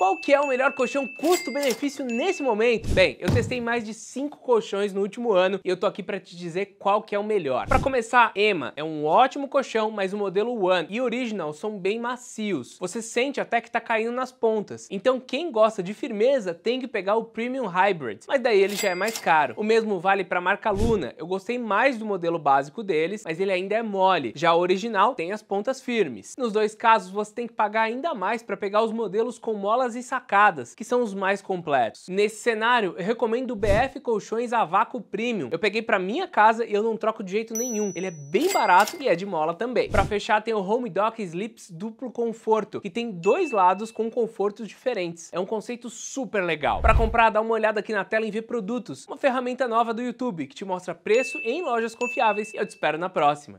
Qual que é o melhor colchão custo-benefício nesse momento? Bem, eu testei mais de 5 colchões no último ano e eu tô aqui para te dizer qual que é o melhor. Para começar, Ema é um ótimo colchão, mas o modelo One e Original são bem macios. Você sente até que tá caindo nas pontas. Então quem gosta de firmeza tem que pegar o Premium Hybrid, mas daí ele já é mais caro. O mesmo vale para a marca Luna. Eu gostei mais do modelo básico deles, mas ele ainda é mole. Já o original tem as pontas firmes. Nos dois casos você tem que pagar ainda mais para pegar os modelos com molas e sacadas, que são os mais completos. Nesse cenário, eu recomendo o BF Colchões a vácuo premium. Eu peguei para minha casa e eu não troco de jeito nenhum. Ele é bem barato e é de mola também. Para fechar, tem o Home Dock Slips duplo conforto, que tem dois lados com confortos diferentes. É um conceito super legal. Para comprar, dá uma olhada aqui na tela em ver produtos, uma ferramenta nova do YouTube que te mostra preço em lojas confiáveis. Eu te espero na próxima.